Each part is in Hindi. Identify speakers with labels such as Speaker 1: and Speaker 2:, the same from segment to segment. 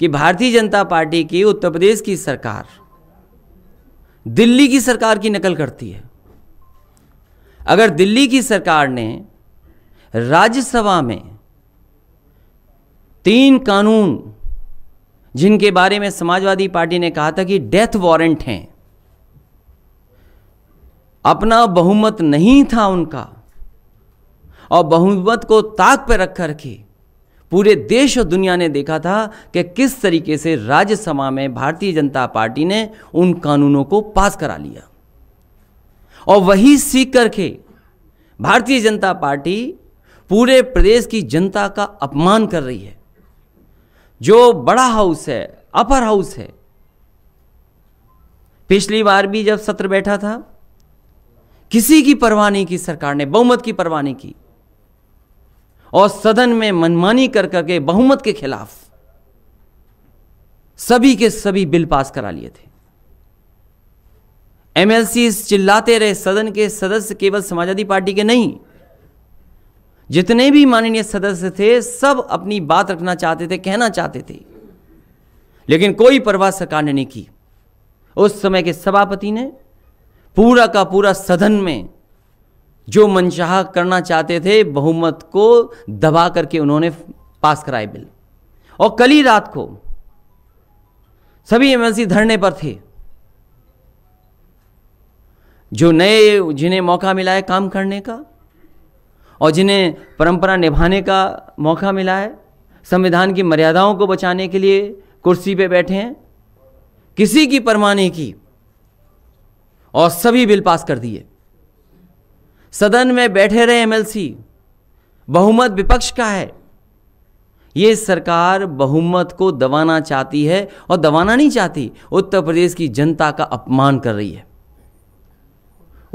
Speaker 1: कि भारतीय जनता पार्टी की उत्तर प्रदेश की सरकार दिल्ली की सरकार की नकल करती है अगर दिल्ली की सरकार ने राज्यसभा में तीन कानून जिनके बारे में समाजवादी पार्टी ने कहा था कि डेथ वारंट हैं अपना बहुमत नहीं था उनका और बहुमत को ताक पर रख के पूरे देश और दुनिया ने देखा था कि किस तरीके से राज्यसभा में भारतीय जनता पार्टी ने उन कानूनों को पास करा लिया और वही सीख करके भारतीय जनता पार्टी पूरे प्रदेश की जनता का अपमान कर रही है जो बड़ा हाउस है अपर हाउस है पिछली बार भी जब सत्र बैठा था किसी की परवाह नहीं की सरकार ने बहुमत की परवाह नहीं की और सदन में मनमानी कर करके बहुमत के खिलाफ सभी के सभी बिल पास करा लिए थे एमएलसी चिल्लाते रहे सदन के सदस्य केवल समाजवादी पार्टी के नहीं जितने भी माननीय सदस्य थे सब अपनी बात रखना चाहते थे कहना चाहते थे लेकिन कोई परवाह सरकार ने नहीं की उस समय के सभापति ने पूरा का पूरा सदन में जो मनशाह करना चाहते थे बहुमत को दबा करके उन्होंने पास कराए बिल और कल ही रात को सभी एमएलसी धरने पर थे जो नए जिन्हें मौका मिला है काम करने का और जिन्हें परंपरा निभाने का मौका मिला है संविधान की मर्यादाओं को बचाने के लिए कुर्सी पे बैठे हैं किसी की परमाने की और सभी बिल पास कर दिए सदन में बैठे रहे एमएलसी बहुमत विपक्ष का है ये सरकार बहुमत को दबाना चाहती है और दबाना नहीं चाहती उत्तर प्रदेश की जनता का अपमान कर रही है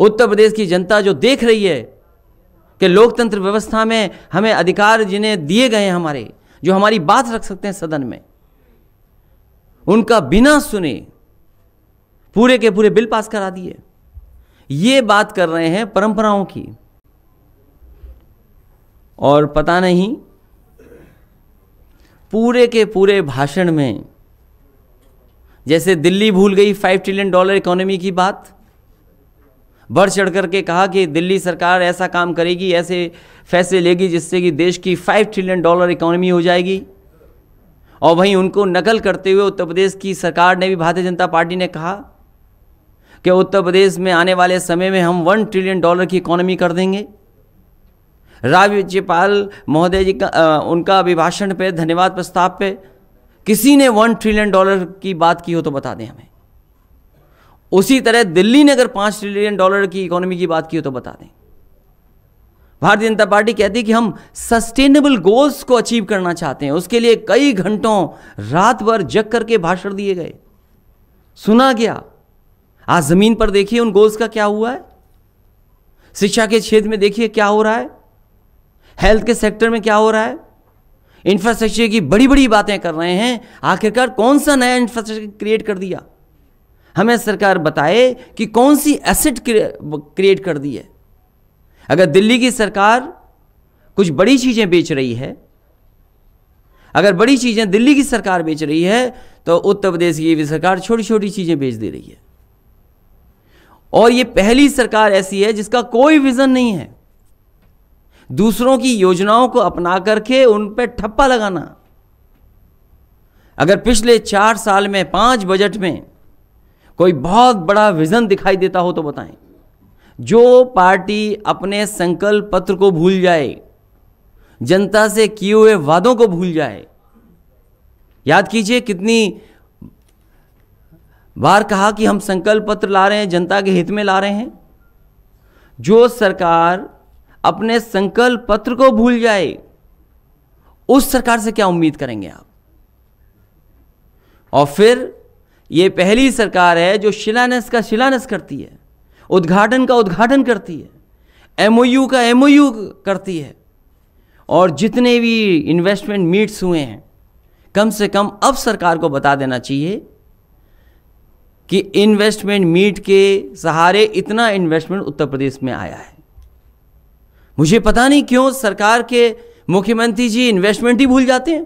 Speaker 1: उत्तर प्रदेश की जनता जो देख रही है कि लोकतंत्र व्यवस्था में हमें अधिकार जिन्हें दिए गए हमारे जो हमारी बात रख सकते हैं सदन में उनका बिना सुने पूरे के पूरे बिल पास करा दिए ये बात कर रहे हैं परंपराओं की और पता नहीं पूरे के पूरे भाषण में जैसे दिल्ली भूल गई फाइव ट्रिलियन डॉलर इकोनॉमी की बात बढ़ चढ़ करके कहा कि दिल्ली सरकार ऐसा काम करेगी ऐसे फैसले लेगी जिससे कि देश की फाइव ट्रिलियन डॉलर इकोनॉमी हो जाएगी और वहीं उनको नकल करते हुए उत्तर प्रदेश की सरकार ने भी भारतीय जनता पार्टी ने कहा कि उत्तर प्रदेश में आने वाले समय में हम वन ट्रिलियन डॉलर की इकोनॉमी कर देंगे राज्यपाल महोदय जी का आ, उनका अभिभाषण पे धन्यवाद प्रस्ताव पे किसी ने वन ट्रिलियन डॉलर की बात की हो तो बता दें हमें उसी तरह दिल्ली ने अगर पांच ट्रिलियन डॉलर की इकोनॉमी की बात की हो तो बता दें भारतीय जनता पार्टी कहती है कि हम सस्टेनेबल गोल्स को अचीव करना चाहते हैं उसके लिए कई घंटों रात भर जग करके भाषण दिए गए सुना गया आज ज़मीन पर देखिए उन गोल्स का क्या हुआ है शिक्षा के क्षेत्र में देखिए क्या हो रहा है हेल्थ के सेक्टर में क्या हो रहा है इंफ्रास्ट्रक्चर की बड़ी बड़ी बातें कर रहे हैं आखिरकार कौन सा नया इंफ्रास्ट्रक्चर क्रिएट कर दिया हमें सरकार बताए कि कौन सी एसेट क्रिएट कर दी है अगर दिल्ली की सरकार कुछ बड़ी चीज़ें बेच रही है अगर बड़ी चीज़ें दिल्ली की सरकार बेच रही है तो उत्तर प्रदेश की भी सरकार छोटी छोटी चीज़ें बेच दे रही है और ये पहली सरकार ऐसी है जिसका कोई विजन नहीं है दूसरों की योजनाओं को अपना करके उन पर ठप्पा लगाना अगर पिछले चार साल में पांच बजट में कोई बहुत बड़ा विजन दिखाई देता हो तो बताएं जो पार्टी अपने संकल्प पत्र को भूल जाए जनता से किए हुए वादों को भूल जाए याद कीजिए कितनी बार कहा कि हम संकल्प पत्र ला रहे हैं जनता के हित में ला रहे हैं जो सरकार अपने संकल्प पत्र को भूल जाए उस सरकार से क्या उम्मीद करेंगे आप और फिर ये पहली सरकार है जो शिलान्यास का शिलान्यास करती है उद्घाटन का उद्घाटन करती है एमओयू का एमओयू करती है और जितने भी इन्वेस्टमेंट मीट्स हुए हैं कम से कम अब सरकार को बता देना चाहिए कि इन्वेस्टमेंट मीट के सहारे इतना इन्वेस्टमेंट उत्तर प्रदेश में आया है मुझे पता नहीं क्यों सरकार के मुख्यमंत्री जी इन्वेस्टमेंट ही भूल जाते हैं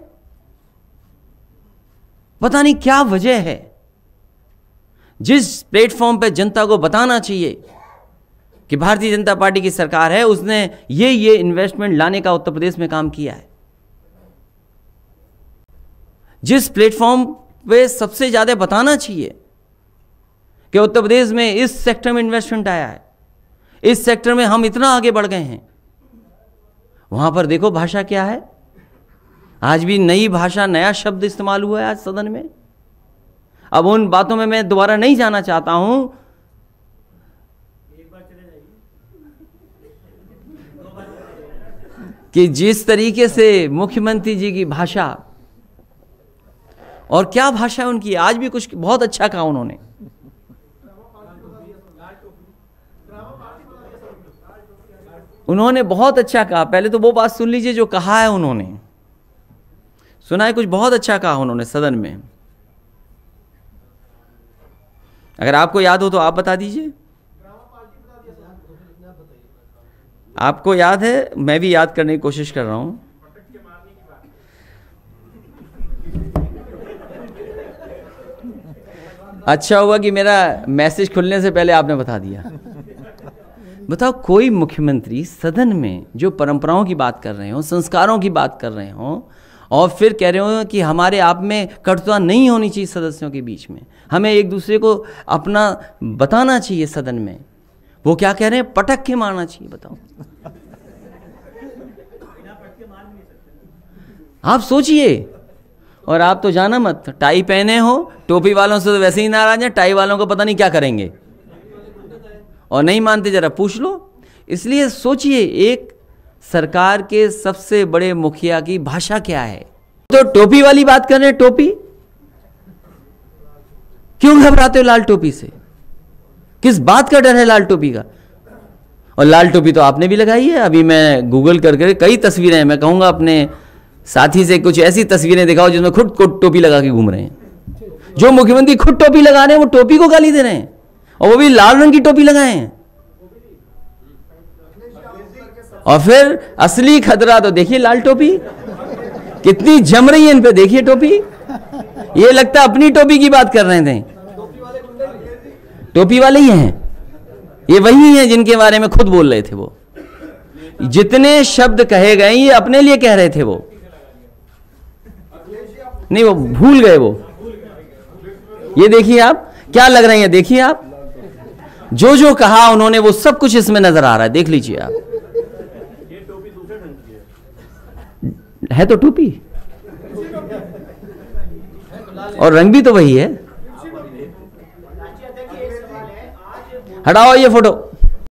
Speaker 1: पता नहीं क्या वजह है जिस प्लेटफॉर्म पर जनता को बताना चाहिए कि भारतीय जनता पार्टी की सरकार है उसने ये ये इन्वेस्टमेंट लाने का उत्तर प्रदेश में काम किया है जिस प्लेटफॉर्म पे सबसे ज़्यादा बताना चाहिए कि उत्तर प्रदेश में इस सेक्टर में इन्वेस्टमेंट आया है इस सेक्टर में हम इतना आगे बढ़ गए हैं वहां पर देखो भाषा क्या है आज भी नई भाषा नया शब्द इस्तेमाल हुआ है आज सदन में अब उन बातों में मैं दोबारा नहीं जाना चाहता हूं कि जिस तरीके से मुख्यमंत्री जी की भाषा और क्या भाषा उनकी आज भी कुछ बहुत अच्छा कहा उन्होंने उन्होंने बहुत अच्छा कहा पहले तो वो बात सुन लीजिए जो कहा है उन्होंने सुना है कुछ बहुत अच्छा कहा उन्होंने सदन में अगर आपको याद हो तो आप बता दीजिए आपको याद है मैं भी याद करने की कोशिश कर रहा हूं अच्छा हुआ कि मेरा मैसेज खुलने से पहले आपने बता दिया बताओ कोई मुख्यमंत्री सदन में जो परंपराओं की बात कर रहे हो संस्कारों की बात कर रहे हो और फिर कह रहे हो कि हमारे आप में कटुता नहीं होनी चाहिए सदस्यों के बीच में हमें एक दूसरे को अपना बताना चाहिए सदन में वो क्या कह रहे हैं पटक के मारना चाहिए बताओ आप सोचिए और आप तो जाना मत टाई पहने हो टोपी वालों से तो वैसे ही नाराज हैं टाई वालों को पता नहीं क्या करेंगे और नहीं मानते जरा पूछ लो इसलिए सोचिए एक सरकार के सबसे बड़े मुखिया की भाषा क्या है तो टोपी वाली बात कर रहे हैं टोपी क्यों घबराते हो लाल टोपी से किस बात का डर है लाल टोपी का और लाल टोपी तो आपने भी लगाई है अभी मैं गूगल करके कई तस्वीरें हैं मैं कहूंगा अपने साथी से कुछ ऐसी तस्वीरें दिखाओ जिसमें खुद को टोपी लगा के घूम रहे हैं जो मुख्यमंत्री खुद टोपी लगा रहे हैं वो टोपी को गाली दे रहे हैं और वो भी लाल रंग की टोपी लगाए हैं और फिर असली खतरा तो देखिए लाल टोपी कितनी जम रही है इन पे देखिए टोपी ये लगता अपनी टोपी की बात कर रहे थे टोपी वाले ही हैं ये वही हैं जिनके बारे में खुद बोल रहे थे वो जितने शब्द कहे गए ये अपने लिए कह रहे थे वो नहीं वो भूल गए वो ये देखिए आप क्या लग रहे हैं देखिए आप जो जो कहा उन्होंने वो सब कुछ इसमें नजर आ रहा है देख लीजिए आप है तो टोपी और रंग भी तो वही है हटाओ ये फोटो